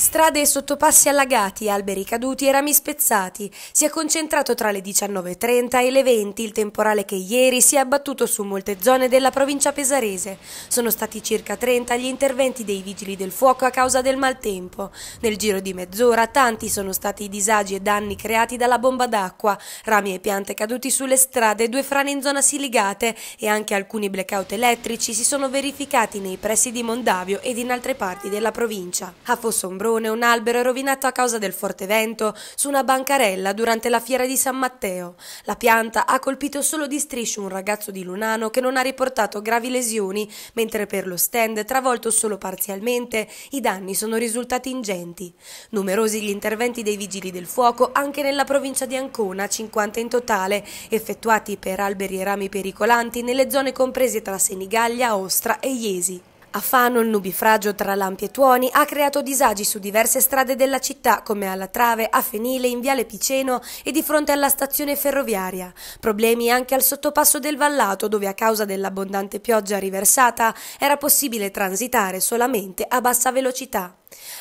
Strade e sottopassi allagati, alberi caduti e rami spezzati. Si è concentrato tra le 19.30 e le 20 il temporale che ieri si è abbattuto su molte zone della provincia pesarese. Sono stati circa 30 gli interventi dei vigili del fuoco a causa del maltempo. Nel giro di mezz'ora tanti sono stati i disagi e danni creati dalla bomba d'acqua, rami e piante caduti sulle strade, due frane in zona siligate e anche alcuni blackout elettrici si sono verificati nei pressi di Mondavio ed in altre parti della provincia. A Fossombrone Marone un albero è rovinato a causa del forte vento su una bancarella durante la fiera di San Matteo. La pianta ha colpito solo di striscio un ragazzo di Lunano che non ha riportato gravi lesioni, mentre per lo stand, travolto solo parzialmente, i danni sono risultati ingenti. Numerosi gli interventi dei vigili del fuoco anche nella provincia di Ancona, 50 in totale, effettuati per alberi e rami pericolanti nelle zone comprese tra Senigallia, Ostra e Iesi. A Fano il nubifragio tra lampi e tuoni ha creato disagi su diverse strade della città come alla Trave, a Fenile, in Viale Piceno e di fronte alla stazione ferroviaria. Problemi anche al sottopasso del Vallato dove a causa dell'abbondante pioggia riversata era possibile transitare solamente a bassa velocità.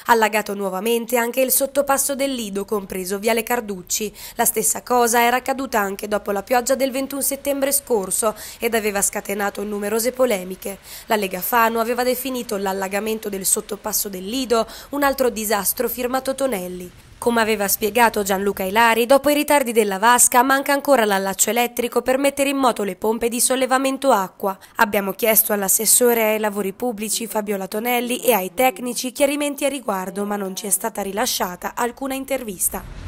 Allagato nuovamente anche il sottopasso del Lido, compreso Viale Carducci. La stessa cosa era accaduta anche dopo la pioggia del 21 settembre scorso ed aveva scatenato numerose polemiche. La Lega Fano aveva definito l'allagamento del sottopasso del Lido un altro disastro firmato Tonelli. Come aveva spiegato Gianluca Ilari, dopo i ritardi della vasca manca ancora l'allaccio elettrico per mettere in moto le pompe di sollevamento acqua. Abbiamo chiesto all'assessore ai lavori pubblici Fabio Latonelli e ai tecnici chiarimenti a riguardo, ma non ci è stata rilasciata alcuna intervista.